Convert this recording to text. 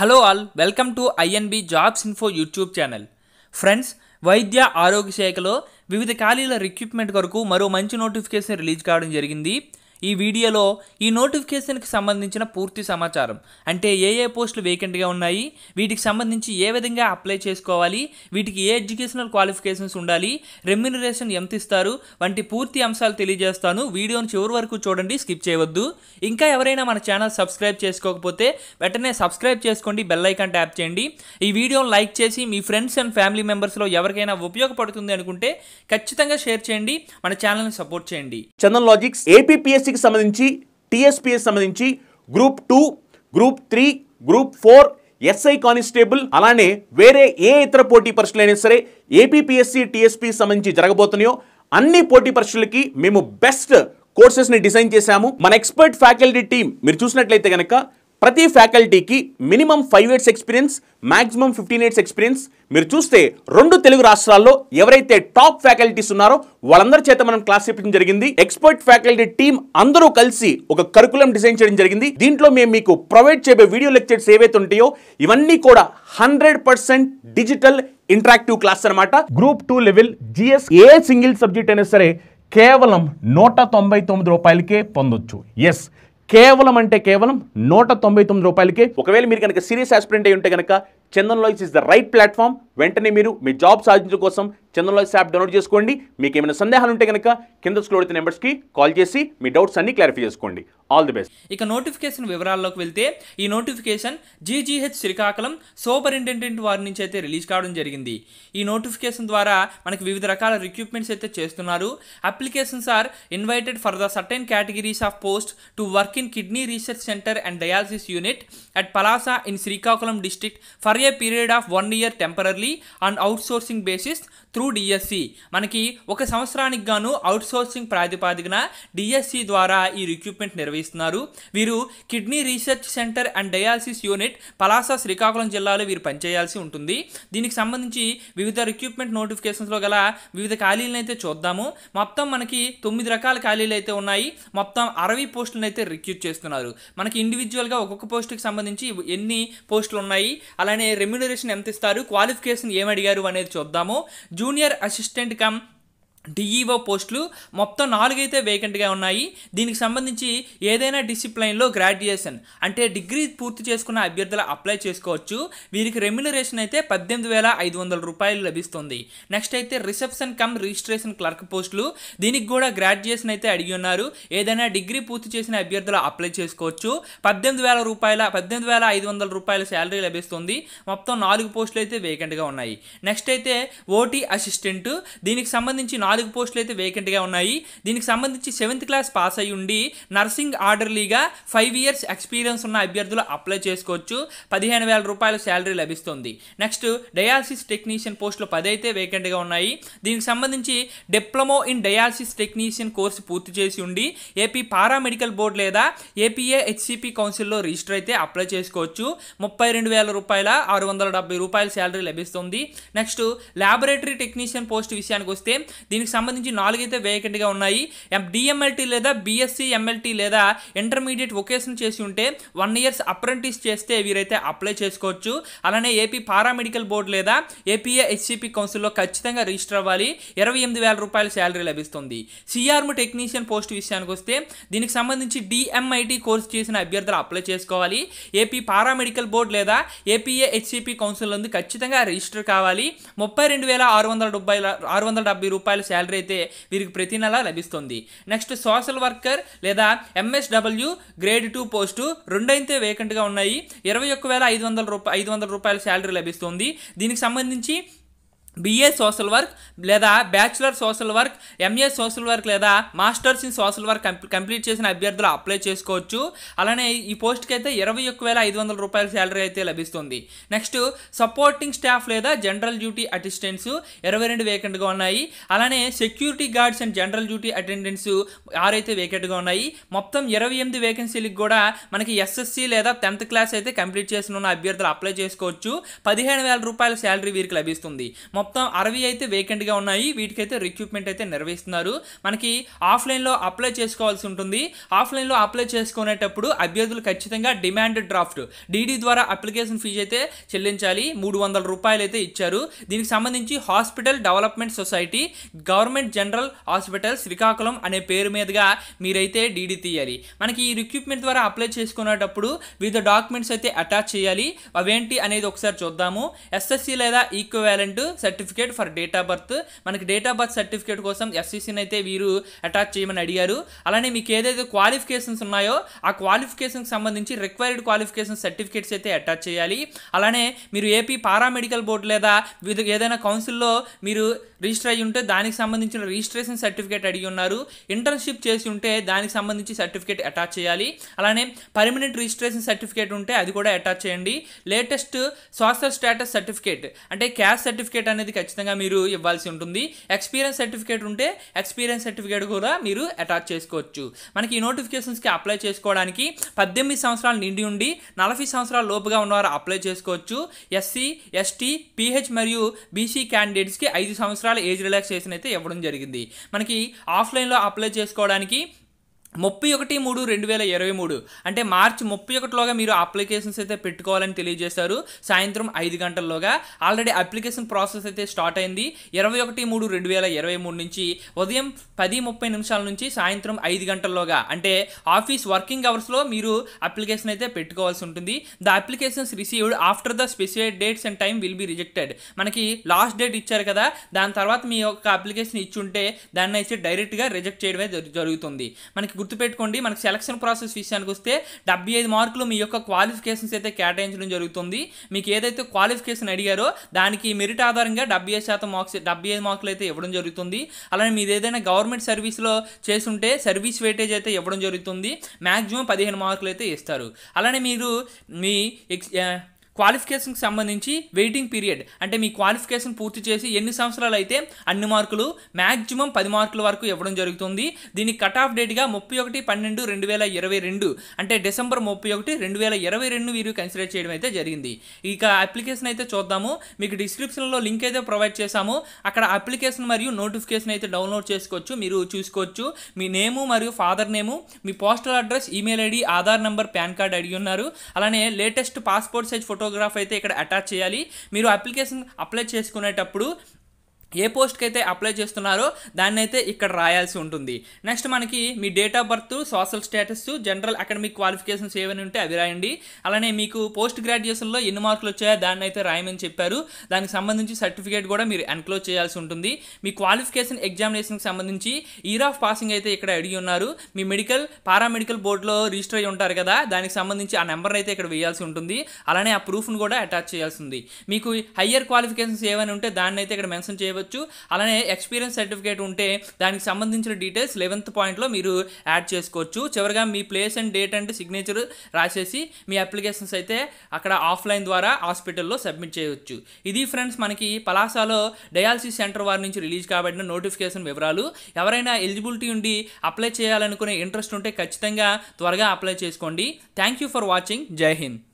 hello all welcome to INB jobs info YouTube channel friends వైద్య ఆరోగ్య శాఖలో వివిధ ఖాళీల రిక్రూట్మెంట్ కొరకు మరో మంచి నోటిఫికేషన్ రిలీజ్ కావడం జరిగింది ఈ వీడియోలో ఈ నోటిఫికేషన్కి సంబంధించిన పూర్తి సమాచారం అంటే ఏ ఏ పోస్టులు వేకెంట్గా ఉన్నాయి వీటికి సంబంధించి ఏ విధంగా అప్లై చేసుకోవాలి వీటికి ఏ ఎడ్యుకేషనల్ క్వాలిఫికేషన్స్ ఉండాలి రెమ్యునరేషన్ ఎంత ఇస్తారు వంటి పూర్తి అంశాలు తెలియజేస్తాను వీడియోను చివరి వరకు చూడండి స్కిప్ చేయవద్దు ఇంకా ఎవరైనా మన ఛానల్ సబ్స్క్రైబ్ చేసుకోకపోతే వెంటనే సబ్స్క్రైబ్ చేసుకోండి బెల్ ఐకాన్ ట్యాప్ చేయండి ఈ వీడియోను లైక్ చేసి మీ ఫ్రెండ్స్ అండ్ ఫ్యామిలీ మెంబర్స్లో ఎవరికైనా ఉపయోగపడుతుంది అనుకుంటే ఖచ్చితంగా షేర్ చేయండి మన ఛానల్ని సపోర్ట్ చేయండి చందన్ లాజిక్స్ ఏపీఎస్ డిఎస్సికి సంబంధించి టీఎస్పీఎస్ సంబంధించి group two group three group four SI constable అలానే వేరే ఏ ఇతర పోటీ పరీక్షలైనా సరే ఏపీపీఎస్సీ టీఎస్పీ సంబంధించి జరగబోతున్నాయో అన్ని పోటీ పరీక్షలకి మేము బెస్ట్ కోర్సెస్ని డిజైన్ చేశాము మన ఎక్స్పర్ట్ ఫ్యాకల్టీ టీం మీరు చూసినట్లయితే కనుక ప్రతి ఫ్యాకల్టీకి minimum five years experience maximum fifteen years experience మీరు చూస్తే రెండు తెలుగు రాష్ట్రాల్లో ఎవరైతే టాప్ ఫ్యాకల్టీస్ ఉన్నారో వాళ్ళందరి చేత మనం క్లాస్ చెప్పడం జరిగింది ఎక్స్పర్ట్ ఫ్యాకల్టీ టీం అందరూ కలిసి ఒక కరికులం డిజైన్ చేయడం జరిగింది దీంట్లో మేము మీకు ప్రొవైడ్ చేయబోయే వీడియో లెక్చర్స్ ఏవైతే ఉంటాయో ఇవన్నీ కూడా hundred percent digital interactive class అనమాట గ్రూప్ టూ లెవెల్ జిఎస్ ఏ సింగిల్ సబ్జెక్ట్ అయినా సరే కేవలం నూట తొంభై తొమ్మిది రూపాయలకే పొందొచ్చు ఎస్ కేవలం అంటే కేవలం నూట తొంభై తొమ్మిది రూపాయలకి ఒకవేళ మీరు కనుక సీరియస్ ఆస్పిరెంట్ అయి ఉంటే కనుక చందన్ లాయిస్ ఇస్ ద రైట్ ప్లాట్ఫామ్ వెంటనే మీరు మీ జాబ్ సాధించడం కోసం చంద్రలాస్ యాప్ డౌన్లోడ్ చేసుకోండి మీకు ఏమైనా సందేహాలు ఉంటే కనుక కింద స్క్రోల్ అయితే నెంబర్స్కి కాల్ చేసి మీ డౌట్స్ అన్ని క్లారిఫై చేసుకోండి ఆల్ ది బెస్ట్ ఇక నోటిఫికేషన్ వివరాల్లోకి వెళ్తే ఈ నోటిఫికేషన్ జీజీహెచ్ శ్రీకాకుళం సూపరింటెండెంట్ వారి నుంచి అయితే రిలీజ్ కావడం జరిగింది ఈ నోటిఫికేషన్ ద్వారా మనకి వివిధ రకాల రిక్రూట్మెంట్స్ అయితే చేస్తున్నారు applications are invited for the certain categories of post to work in kidney research centre and dialysis unit at Palasa in Srikakulam district for a period of one year temporary and out outsourcing basis through DSC మనకి ఒక సంవత్సరానికి గాను outsourcing ప్రాతిపాదికన DSC ద్వారా ఈ recruitment నిర్వహిస్తున్నారు వీరు kidney research centre and dialysis unit Palasa Srikakulam జిల్లాలో వీరు పనిచేయాల్సి ఉంటుంది దీనికి సంబంధించి వివిధ రిక్రూట్మెంట్ నోటిఫికేషన్స్లో గల వివిధ ఖాళీలను అయితే చూద్దాము మొత్తం మనకి తొమ్మిది రకాల ఖాళీలు అయితే ఉన్నాయి మొత్తం అరవై పోస్టులను అయితే రిక్రూట్ చేస్తున్నారు మనకి ఇండివిజువల్గా ఒక్కొక్క పోస్టుకి సంబంధించి ఎన్ని పోస్టులు ఉన్నాయి అలానే రెమ్యూనరేషన్ ఎంత ఇస్తారు క్వాలిఫికేషన్ క్వశ్చన్ ఏం అడిగారు అనేది చూద్దాము junior assistant cum DEO e పోస్టులు మొత్తం నాలుగైతే వేకెంట్గా ఉన్నాయి దీనికి సంబంధించి ఏదైనా డిసిప్లైన్లో గ్రాడ్యుయేషన్ అంటే డిగ్రీ పూర్తి చేసుకున్న అభ్యర్థులు అప్లై చేసుకోవచ్చు వీరికి రెమ్యునరేషన్ అయితే పద్దెనిమిది వేల ఐదు వందల రూపాయలు లభిస్తుంది నెక్స్ట్ అయితే రిసెప్షన్ కమ్ రిజిస్ట్రేషన్ క్లర్క్ పోస్టులు దీనికి కూడా గ్రాడ్యుయేషన్ అయితే అడిగి ఉన్నారు ఏదైనా డిగ్రీ పూర్తి చేసిన అభ్యర్థులు అప్లై చేసుకోవచ్చు పద్దెనిమిది వేల రూపాయల పద్దెనిమిది వేల ఐదు వందల రూపాయల శాలరీ లభిస్తుంది మొత్తం నాలుగు పోస్టులు అయితే వేకెంట్గా ఉన్నాయి నెక్స్ట్ అయితే ఓటీ అసిస్టెంట్ దీనికి సంబంధించి నాలుగు నాలుగు పోస్టులు అయితే వేకెంట్గా ఉన్నాయి దీనికి సంబంధించి సెవెంత్ క్లాస్ పాస్ అయి ఉండి నర్సింగ్ ఆర్డర్లీగా ఫైవ్ ఇయర్స్ ఎక్స్పీరియన్స్ ఉన్న అభ్యర్థులు అప్లై చేసుకోవచ్చు పదిహేను వేల రూపాయల శాలరీ లభిస్తుంది నెక్స్ట్ డయాలసిస్ టెక్నీషియన్ పోస్టులు పది అయితే వేకెంట్గా ఉన్నాయి దీనికి సంబంధించి diploma in dialysis technician course పూర్తి చేసి ఉండి ఏపీ పారామెడికల్ బోర్డు లేదా ఏపీఏ హెచ్సిపి కౌన్సిల్లో రిజిస్టర్ అయితే అప్లై చేసుకోవచ్చు ముప్పై రెండు వేల రూపాయల ఆరు వందల డెబ్బై రూపాయల శాలరీ లభిస్తుంది నెక్స్ట్ ల్యాబొరేటరీ టెక్నీషియన్ పోస్ట్ విషయానికి వస్తే దీనికి వీటికి సంబంధించి నాలుగైతే వేకెంట్గా ఉన్నాయి డిఎంఎల్టీ లేదా బీఎస్సీ ఎంఎల్టీ లేదా ఇంటర్మీడియట్ వొకేషన్ చేసి ఉంటే వన్ ఇయర్స్ అప్రెంటిస్ చేస్తే వీరైతే అప్లై చేసుకోవచ్చు అలానే ఏపీ పారామెడికల్ బోర్డు లేదా ఏపీఏ హెచ్సిపి కౌన్సిల్లో ఖచ్చితంగా రిజిస్టర్ అవ్వాలి ఇరవై ఎనిమిది వేల రూపాయల శాలరీ లభిస్తుంది సిఆర్ము టెక్నీషియన్ పోస్ట్ విషయానికి వస్తే దీనికి సంబంధించి డిఎంఐటి కోర్స్ చేసిన అభ్యర్థులు అప్లై చేసుకోవాలి ఏపీ పారామెడికల్ బోర్డు లేదా ఏపీఏ హెచ్సిపి కౌన్సిల్ నుండి ఖచ్చితంగా రిజిస్టర్ కావాలి ముప్పై రెండు వేల ఆరు వందల డెబ్బై ఆరు వందల డెబ్బై రూపాయల శాలరీ అయితే వీరికి ప్రతి నెల లభిస్తుంది నెక్స్ట్ సోషల్ వర్కర్ లేదా ఎంఎస్డబ్ల్యూ గ్రేడ్ టూ పోస్టు రెండైతే వేకెంట్గా ఉన్నాయి ఇరవై ఒక్క వేల ఐదు వందల రూపాయ ఐదు వందల రూపాయల శాలరీ లభిస్తుంది దీనికి సంబంధించి బిఏ సోషల్ వర్క్ లేదా bachelor social work MA social work లేదా masters in social work complete చేసిన అభ్యర్థులు అప్లై చేసుకోవచ్చు అలానే ఈ పోస్ట్కి అయితే ఇరవై ఒక్క వేల ఐదు వందల రూపాయల శాలరీ అయితే లభిస్తుంది నెక్స్ట్ సపోర్టింగ్ స్టాఫ్ లేదా జనరల్ డ్యూటీ అటెండెంట్స్ ఇరవై రెండు వేకెంట్గా ఉన్నాయి అలానే security guards and general duty attendants ఆరైతే వేకెంట్గా ఉన్నాయి మొత్తం ఇరవై ఎనిమిది వేకెన్సీలకు కూడా మనకి ఎస్ఎస్సి లేదా టెన్త్ క్లాస్ అయితే కంప్లీట్ చేసిన అభ్యర్థులు అప్లై చేసుకోవచ్చు పదిహేను వేల రూపాయల శాలరీ వీరికి లభిస్తుంది మొత్తం మొత్తం అరవై అయితే వేకెంట్గా ఉన్నాయి వీటికైతే రిక్రూట్మెంట్ అయితే నిర్వహిస్తున్నారు మనకి ఆఫ్లైన్లో అప్లై చేసుకోవాల్సి ఉంటుంది ఆఫ్లైన్లో అప్లై చేసుకునేటప్పుడు అభ్యర్థులు ఖచ్చితంగా డిమాండ్ డ్రాఫ్ట్ డిడి ద్వారా అప్లికేషన్ ఫీజు అయితే చెల్లించాలి మూడు వందల రూపాయలు అయితే ఇచ్చారు దీనికి సంబంధించి hospital development society government general hospital Srikakulam అనే పేరు మీదుగా మీరైతే డిడి తీయాలి మనకి ఈ రిక్రూట్మెంట్ ద్వారా అప్లై చేసుకునేటప్పుడు వివిధ డాక్యుమెంట్స్ అయితే అటాచ్ చేయాలి అవేంటి అనేది ఒకసారి చూద్దాము ఎస్ఎస్సి లేదా equivalent certificate certificate for date of birth మనకి డేట్ ఆఫ్ బర్త్ సర్టిఫికేట్ కోసం ఎస్సీసీని అయితే వీరు అటాచ్ చేయమని అడిగారు అలానే మీకు ఏదైతే క్వాలిఫికేషన్స్ ఉన్నాయో ఆ క్వాలిఫికేషన్కి సంబంధించి రిక్వైర్డ్ క్వాలిఫికేషన్ సర్టిఫికేట్స్ అయితే అటాచ్ చేయాలి అలానే మీరు ఏపీ పారామెడికల్ బోర్డు లేదా ఏదైనా కౌన్సిల్లో మీరు రిజిస్టర్ అయ్యి ఉంటే దానికి సంబంధించిన రిజిస్ట్రేషన్ సర్టిఫికేట్ అడిగి ఉన్నారు ఇంటర్న్షిప్ చేసి ఉంటే దానికి సంబంధించి సర్టిఫికేట్ అటాచ్ చేయాలి అలానే పర్మనెంట్ రిజిస్ట్రేషన్ సర్టిఫికేట్ ఉంటే అది కూడా అటాచ్ చేయండి లేటెస్ట్ సోషల్ స్టేటస్ సర్టిఫికేట్ అంటే క్యాస్ట్ సర్టిఫికేట్ అనేది అనేది ఖచ్చితంగా మీరు ఇవ్వాల్సి ఉంటుంది ఎక్స్పీరియన్స్ సర్టిఫికేట్ ఉంటే ఎక్స్పీరియన్స్ సర్టిఫికేట్ కూడా మీరు అటాచ్ చేసుకోవచ్చు మనకి ఈ నోటిఫికేషన్స్కి అప్లై చేసుకోవడానికి పద్దెనిమిది సంవత్సరాలు నిండి ఉండి నలభై సంవత్సరాల లోపుగా ఉన్నవారు అప్లై చేసుకోవచ్చు ఎస్సీ ఎస్టీ పీహెచ్ మరియు బీసీ క్యాండిడేట్స్కి ఐదు సంవత్సరాల ఏజ్ రిలాక్సేషన్ అయితే ఇవ్వడం జరిగింది మనకి ఆఫ్లైన్లో అప్లై చేసుకోవడానికి ముప్పై ఒకటి మూడు రెండు వేల ఇరవై మూడు అంటే మార్చి ముప్పై ఒకటిలోగా మీరు అప్లికేషన్స్ అయితే పెట్టుకోవాలని తెలియజేశారు సాయంత్రం ఐదు గంటల్లోగా ఆల్రెడీ అప్లికేషన్ ప్రాసెస్ అయితే స్టార్ట్ అయింది ఇరవై ఒకటి మూడు రెండు వేల ఇరవై మూడు నుంచి ఉదయం పది ముప్పై నిమిషాల నుంచి సాయంత్రం ఐదు గంటల్లోగా అంటే ఆఫీస్ వర్కింగ్ అవర్స్లో మీరు అప్లికేషన్ అయితే పెట్టుకోవాల్సి ఉంటుంది the applications received after the specified dates and time will be rejected మనకి లాస్ట్ డేట్ ఇచ్చారు కదా దాని తర్వాత మీ యొక్క అప్లికేషన్ ఇచ్చి ఉంటే దాన్ని అయితే డైరెక్ట్గా రిజెక్ట్ చేయడమే జరుగుతుంది మనకి గుర్తుపెట్టుకోండి మనకు సెలక్షన్ ప్రాసెస్ విషయానికి వస్తే డెబ్బై ఐదు మార్కులు మీ యొక్క క్వాలిఫికేషన్స్ అయితే కేటాయించడం జరుగుతుంది మీకు ఏదైతే క్వాలిఫికేషన్ అడిగారో దానికి మెరిట్ ఆధారంగా డెబ్బై ఐదు శాతం మార్క్స్ డెబ్బై ఐదు మార్కులు అయితే ఇవ్వడం జరుగుతుంది అలానే మీరు ఏదైనా గవర్నమెంట్ సర్వీస్లో చేస్తుంటే సర్వీస్ వెయిటేజ్ అయితే ఇవ్వడం జరుగుతుంది మ్యాక్సిమం పదిహేను మార్కులు అయితే ఇస్తారు అలానే మీరు మీ ఎక్స్ క్వాలిఫికేషన్కి సంబంధించి వెయిటింగ్ పీరియడ్ అంటే మీ క్వాలిఫికేషన్ పూర్తి చేసి ఎన్ని సంవత్సరాలు అయితే అన్ని మార్కులు మ్యాక్సిమం పది మార్కుల వరకు ఇవ్వడం జరుగుతుంది దీని కట్ ఆఫ్ డేట్గా ముప్పై ఒకటి పన్నెండు రెండు వేల ఇరవై రెండు అంటే డిసెంబర్ ముప్పై ఒకటి రెండు వేల ఇరవై రెండు వీరు కన్సిడర్ చేయడం అయితే జరిగింది ఇక అప్లికేషన్ అయితే చూద్దాము మీకు డిస్క్రిప్షన్లో లింక్ అయితే ప్రొవైడ్ చేశాము అక్కడ అప్లికేషన్ మరియు నోటిఫికేషన్ అయితే డౌన్లోడ్ చేసుకోవచ్చు మీరు చూసుకోవచ్చు మీ నేము మరియు ఫాదర్ నేము మీ postal address email ID Aadhaar number PAN card అడిగి ఉన్నారు అలానే latest passport size photo photograph అయితే ఇక్కడ అటాచ్ చేయాలి మీరు అప్లికేషన్ అప్లై చేసుకునేటప్పుడు ఏ పోస్ట్కి అయితే అప్లై చేస్తున్నారో దాన్ని అయితే ఇక్కడ రాయాల్సి ఉంటుంది నెక్స్ట్ మనకి మీ date of birth social status general academic qualifications ఏమైనా ఉంటే అవి రాయండి అలానే మీకు పోస్ట్ గ్రాడ్యుయేషన్లో ఎన్ని మార్కులు వచ్చాయో దాన్ని అయితే రాయమని చెప్పారు దానికి సంబంధించి సర్టిఫికేట్ కూడా మీరు ఎన్క్లోజ్ చేయాల్సి ఉంటుంది మీ క్వాలిఫికేషన్ ఎగ్జామినేషన్కి సంబంధించి ఇయర్ ఆఫ్ పాసింగ్ అయితే ఇక్కడ అడిగి ఉన్నారు మీ మెడికల్ పారామెడికల్ బోర్డులో రిజిస్టర్ అయి ఉంటారు కదా దానికి సంబంధించి ఆ నెంబర్ అయితే ఇక్కడ వేయాల్సి ఉంటుంది అలానే ఆ ప్రూఫ్ను కూడా అటాచ్ చేయాల్సి ఉంది మీకు హయ్యర్ క్వాలిఫికేషన్స్ ఏమైనా ఉంటే దాన్ని అయితే ఇక్కడ మెన్షన్ చేయ చేయవచ్చు అలానే ఎక్స్పీరియన్స్ సర్టిఫికేట్ ఉంటే దానికి సంబంధించిన డీటెయిల్స్ లెవెన్త్ పాయింట్లో మీరు యాడ్ చేసుకోవచ్చు చివరిగా మీ place and date and signature రాసేసి మీ అప్లికేషన్స్ అయితే అక్కడ ఆఫ్లైన్ ద్వారా హాస్పిటల్లో సబ్మిట్ చేయవచ్చు ఇది ఫ్రెండ్స్ మనకి పలాసాలో డయాలసిస్ సెంటర్ వారి నుంచి రిలీజ్ కాబడిన నోటిఫికేషన్ వివరాలు ఎవరైనా ఎలిజిబిలిటీ ఉండి అప్లై చేయాలనుకునే ఇంట్రెస్ట్ ఉంటే ఖచ్చితంగా త్వరగా అప్లై చేసుకోండి థ్యాంక్ యూ ఫర్ వాచింగ్ జై హింద్